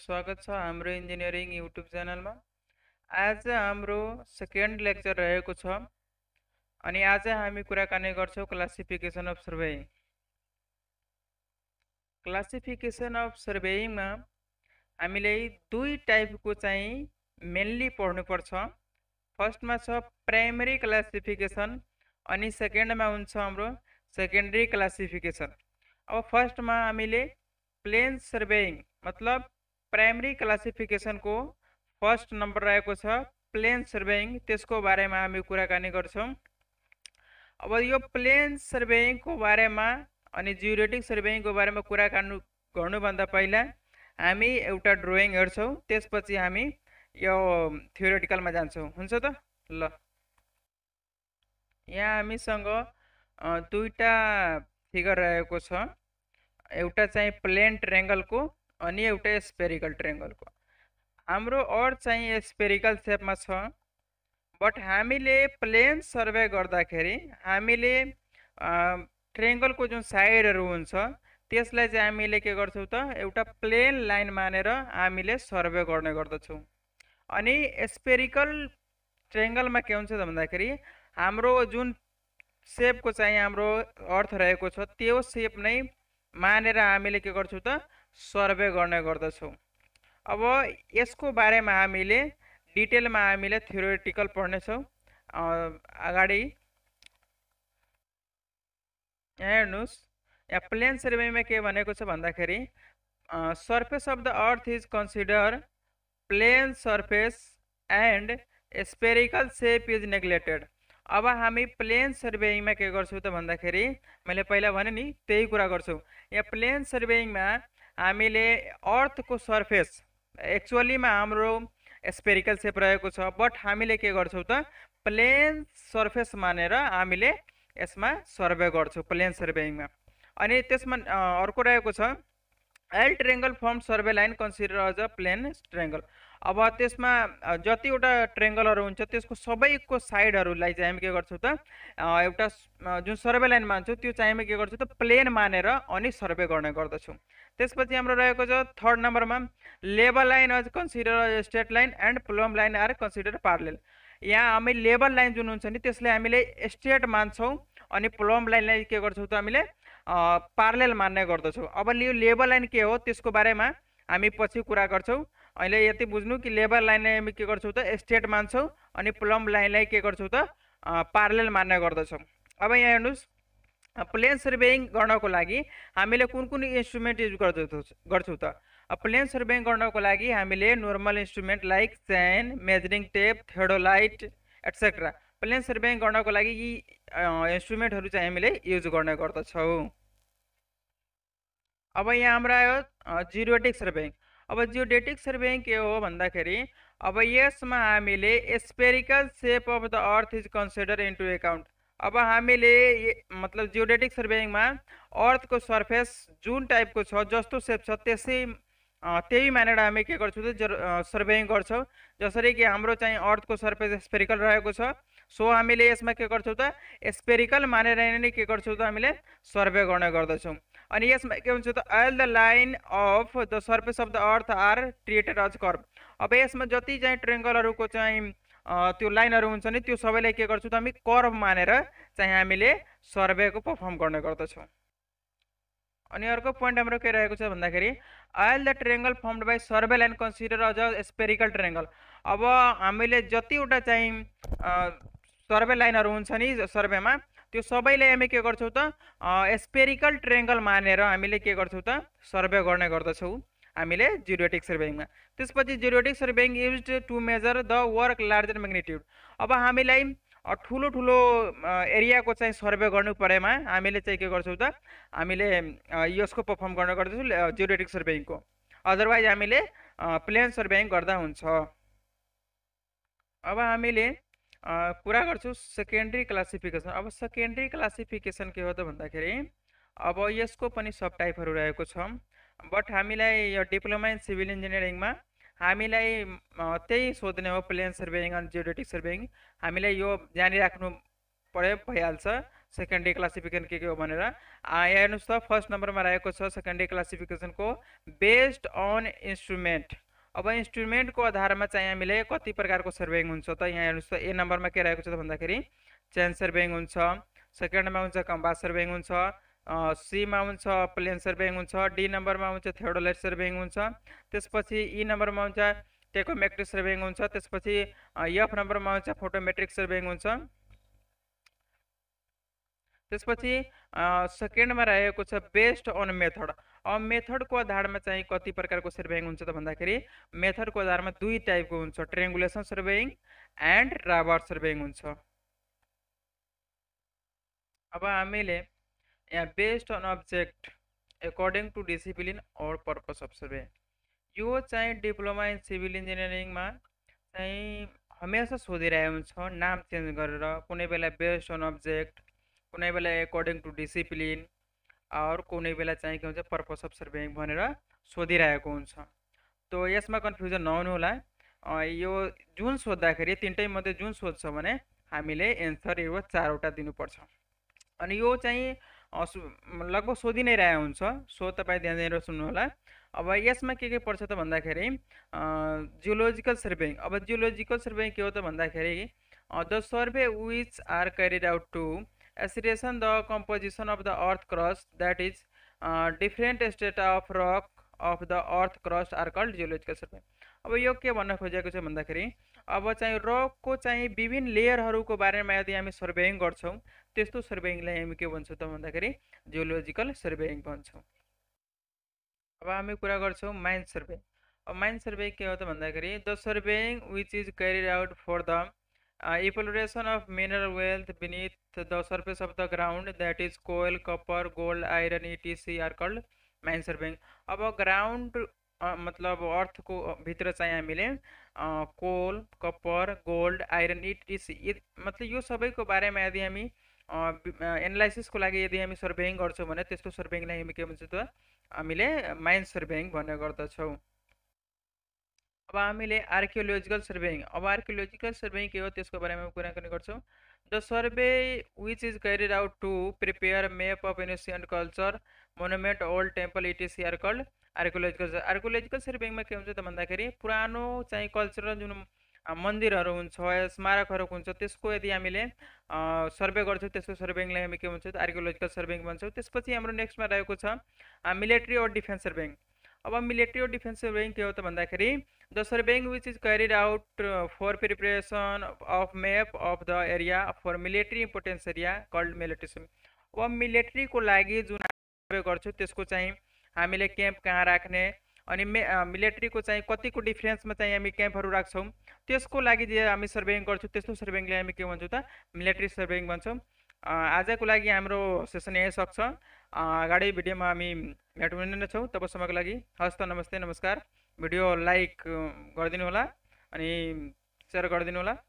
स्वागत छ हाम्रो इन्जिनियरिङ युट्युब च्यानलमा आज हाम्रो सेकेन्ड लेक्चर रहेको छ अनि आज हामी कुराकानी गर्छौँ classification of surveying classification of सर्भेइङमा हामीले दुई टाइपको चाहिँ मेन्ली पढ्नुपर्छ फर्स्टमा छ प्राइमरी क्लासिफिकेसन अनि सेकेन्डमा हुन्छ हाम्रो सेकेन्डरी क्लासिफिकेसन अब फर्स्टमा हामीले प्लेन सर्वेइङ मतलब प्राइमरी क्लासिफिकेसनको फर्स्ट नम्बर रहेको छ प्लेन सर्भेइङ त्यसको बारेमा हामी कुराकानी गर्छौँ अब यो प्लेन सर्भेइङको बारेमा अनि जियोरेटिक सर्भेइङको बारेमा कुरा गर्नु गर्नुभन्दा पहिला हामी एउटा ड्रइङ हेर्छौँ त्यसपछि हामी यो थ्योरिटिकलमा जान्छौँ हुन्छ त ल यहाँ हामीसँग दुईवटा फिगर रहेको छ एउटा चाहिँ प्लेन ट्रेङ्गलको अनि एउटा स्पेरिकल ट्रेङ्गलको हाम्रो अर चाहिँ स्पेरिकल सेपमा छ बट हामीले प्लेन सर्वे गर्दाखेरि हामीले ट्रेङ्गलको जुन साइडहरू हुन्छ त्यसलाई चाहिँ हामीले के गर्छौँ त एउटा प्लेन लाइन मानेर हामीले सर्वे गर्ने गर्दछौँ अनि स्पेरिकल ट्रेङ्गलमा के हुन्छ त भन्दाखेरि हाम्रो जुन सेपको चाहिँ हाम्रो अर्थ रहेको छ त्यो सेप नै मानेर हामीले के गर्छौँ त सर्वे गर्ने गर्दछौँ अब यसको बारेमा हामीले डिटेलमा हामीले थ्योरिटिकल पढ्नेछौँ अगाडि यहाँ हेर्नुहोस् यहाँ प्लेन सर्वेमा के भनेको छ भन्दाखेरि surface of the earth is consider plane surface and spherical shape is neglected अब हामी प्लेन सर्वेइङमा के गर्छौँ त भन्दाखेरि मैले पहिला भने नि त्यही कुरा गर्छौँ यहाँ प्लेन सर्वेइङमा हामीले अर्थको सर्फेस एक्चुअलीमा हाम्रो स्पेरिकल सेप रहेको छ बट हामीले के गर्छौँ त प्लेन सर्फेस मानेर हामीले यसमा सर्वे गर्छौँ प्लेन सर्वेइङमा अनि त्यसमा अर्को रहेको छ all triangle form survey line consider as a plane triangle अब त्यसमा जतिवटा ट्रेङ्गलहरू हुन्छ त्यसको सबैको साइडहरूलाई चाहिँ हामी के गर्छौँ त एउटा जुन सर्वे लाइन मान्छौँ त्यो चाहिँ हामी के गर्छौँ त प्लेन मानेर अनि सर्वे गर्ने गर्दछौँ त्यसपछि हाम्रो रहेको छ थर्ड नम्बरमा लेबर line as consider straight line and plumb line are consider parallel यहाँ हामी लेबर लाइन जुन हुन्छ नि त्यसले हामीले स्ट्रेट मान्छौँ अनि प्लम लाइनलाई के गर्छौँ त हामीले पार्लेल मान्ने गर्दछौँ अब यो लेबर लाइन के हो त्यसको बारेमा हामी पछि कुरा गर्छौँ अहिले यति बुझ्नु कि लेबर लाइनलाई हामी के गर्छौँ त स्ट्रेट मान्छौँ अनि प्लम लाइनलाई के गर्छौँ त पार्लेल मान्ने गर्दछौँ अब यहाँ हेर्नुहोस् प्लेन सर्वेइङ गर्नको लागि हामीले कुन कुन इन्स्ट्रुमेन्ट युज गर्दछ गर्छौँ त प्लेन सर्वेइङ गर्नको लागि हामीले normal instrument like chain measuring tape theodolite etcetera plane surveying गर्नको लागि यी इन्स्ट्रुमेन्टहरू चाहिँ हामीले युज गर्ने गर्दछौँ अब यहाँ हाम्रो आयो जिरोटिक सर्वेइङ अब जियोडेटिक सर्वेइङ के हो भन्दाखेरि अब यसमा हामीले spherical shape of the earth is consider into account अब हामीले मतलब जियोडेटिक सर्वेइङमा अर्थको सर्फेस जुन टाइपको छ जस्तो सेप छ त्यसै त्यही मानेर हामी के गर्छौँ त सर्वेइङ गर्छौँ जसरी कि हाम्रो चाहिँ अर्थको सर्फेस स्पेरिकल रहेको छ सो हामीले यसमा के गर्छौँ त स्पेरिकल मानेर नै के गर्छौँ त हामीले सर्वे गर्ने गर्दछौँ अनि यसमा के हुन्छ त all the line of the surface of the earth are treated as curve अब यसमा जति चाहिँ ट्रेङ्गलहरूको चाहिँ त्यो लाइनहरू हुन्छ नि त्यो सबैलाई के गर्छौँ त हामी कर्भ मानेर चाहिँ हामीले सर्वेको पर्फर्म गर्ने गर्दछौँ अनि अर्को पोइन्ट हाम्रो के रहेको छ भन्दाखेरि all the triangle formed by survey line consider as a spherical triangle अब हामीले जतिवटा चाहिँ सर्वे लाइनहरू हुन्छ नि सर्वेमा त्यो सबैलाई हामी के गर्छौँ त स्पेरिकल ट्रेङ्गल मानेर हामीले के गर्छौँ त सर्वे गर्ने गर्दछौँ हामीले जिरोटिक सर्वेङमा त्यसपछि geodetic surveying use to measure the work larger magnitude अब हामीलाई ठुलो ठुलो एरियाको चाहिँ सर्वे गर्नु परेमा हामीले चाहिँ के गर्छौँ त हामीले यसको पर्फर्म गर्ने गर्दछौँ जिरोटिक सर्वेङको अदरवाइज हामीले प्लेन सर्वेङ गर्दा हुन्छ अब हामीले कुरा गर्छौँ सेकेन्ड्री क्लासिफिकेसन अब सेकेन्ड्री क्लासिफिकेसन के हो त भन्दाखेरि अब यसको पनि सब टाइपहरू रहेको छ बट हामीलाई यो डिप्लोमा इन सिभिल इन्जिनियरिङमा हामीलाई त्यही सोध्ने हो प्लेन सर्भेइङ अनि जियोडेटिक सर्भेइङ हामीलाई यो जानिराख्नु पऱ्यो भइहाल्छ सेकेन्डरी क्लासिफिकेसन के के हो भनेर हेर्नुहोस् त फर्स्ट नम्बरमा रहेको छ सेकेन्डरी क्लासिफिकेसनको बेस्ड अन इन्स्ट्रुमेन्ट अब इन्स्ट्रुमेन्टको आधारमा चाहिँ हामीले कति प्रकारको सर्भेइङ हुन्छ त यहाँ हेर्नुहोस् त ए नम्बरमा के रहेको छ त भन्दाखेरि चेन सर्भेइङ हुन्छ सेकेन्डमा हुन्छ कम्बा सर्भेइङ हुन्छ सीमा हुन्छ प्लेन सर्भेङ हुन्छ डी नम्बरमा हुन्छ थेडोलाइट सर्भेङ हुन्छ त्यसपछि ई e नम्बरमा हुन्छ टेकोमेट्रिक सर्भेङ हुन्छ त्यसपछि एफ नम्बरमा हुन्छ फोटोमेट्रिक सर्भेङ हुन्छ त्यसपछि सेकेन्डमा रहेको छ बेस्ड अन मेथड अब मेथडको आधारमा चाहिँ कति प्रकारको सर्भेङ हुन्छ त भन्दाखेरि मेथडको आधारमा दुई टाइपको हुन्छ triangulation surveying and rubber surveying हुन्छ अब हामीले based on object according to discipline or purpose of survey यो चाहिँ डिप्लोमा इन सिभिल इन्जिनियरिङमा चाहिँ हमेसा सोधिरहेको हुन्छ नाम चेन्ज गरेर कुनै बेला बेस्ड अन अब्जेक्ट कुनै बेला एकर्डिङ टु डिसिप्लिन अरू कुनै बेला चाहिँ के हुन्छ पर्पस अफ सर्भेङ भनेर सोधिरहेको हुन्छ त यसमा कन्फ्युजन होला यो जुन सोद्धाखेरि तिनटै मध्ये जुन सोध्छ भने हामीले एन्सर यो चारवटा दिनुपर्छ अनि यो चाहिँ लगभग सोधि नै रहेको हुन्छ सो तपाईँ ध्यान दिएर सुन्नुहोला अब यसमा के के पर्छ त भन्दाखेरि जियोलोजिकल सर्वे अब जियोलोजिकल सर्वे के हो त भन्दाखेरि the survey which are carried out to ascertain the composition of the earth crust that is different state of rock of the earth crust are called geological survey अब यो के भन्न खोजेको छ भन्दाखेरि अब चाहिँ रकको चाहिँ विभिन्न लेयरहरूको बारेमा यदि हामी सर्भेयिङ गर्छौँ त्यस्तो सर्भेयिङलाई हामी के भन्छौँ त भन्दाखेरि जियोलोजिकल सर्भेयिङ भन्छौँ अब हामी कुरा गर्छौँ माइन्ड सर्भे अब माइन्ड सर्भे के हो त भन्दाखेरि the surveying which is carried out for the exploration of mineral wealth beneath the surface of the ground that is coal copper gold iron etc are called mine surveying अब ground मतलब अर्थको भित्र चाहिँ हामीले coal copper gold iron etc मतलब यो सबैको बारेमा यदि हामी एनालाइसिसको लागि यदि हामी सर्भेङ गर्छौँ भने त्यस्तो सर्भेङलाई हामी के भन्छ त हामीले माइन सर्भेङ भन्ने गर्दछौँ अब हामीले आर्कियोलोजिकल सर्भेङ अब आर्कियोलोजिकल सर्भेङ के हो त्यसको बारेमा कुरा गर्ने गर्छौँ the The survey which is carried out to prepare map of ancient culture, monument, old temple, is are called archaeological archaeological सर्भेङमा के हुन्छ त भन्दाखेरि पुरानो चाहिँ कल्चरल जुन मन्दिरहरू हुन्छ स्मारकहरू हुन्छ त्यसको यदि हामीले सर्वे गर्छौँ त्यसको सर्वेङलाई हामी के भन्छौँ आर्कियोलोजिकल सर्वेङ भन्छौँ त्यसपछि हाम्रो नेक्स्टमा रहेको छ मिलिट्री ओर डिफेन्स सर्वेङ अब मिलिट्री ओर डिफेन्स सर्वेङ के हो त भन्दाखेरि The surveying which is carried out uh, for preparation of map of the area for military importance area called militarism. अब मिलिट्रीको लागि जुन सर्वे गर्छौँ त्यसको चाहिँ हामीले क्याम्प कहाँ राख्ने अनि मे मिलिट्रीको चाहिँ कतिको डिफ्रेन्समा चाहिँ हामी क्याम्पहरू राख्छौँ त्यसको लागि जे हामी सर्भेङ गर्छौँ त्यस्तो सर्भेङलाई हामी के भन्छौँ त मिलिट्री सर्भेङ भन्छौँ आजको लागि हाम्रो सेसन यहीँ सक्छ अगाडि भिडियोमा हामी भेट्नु नै छौँ तबसम्मको लागि हस्त नमस्ते नमस्कार भिडियो लाइक uh, गरिदिनु होला अनि सेयर गरिदिनु होला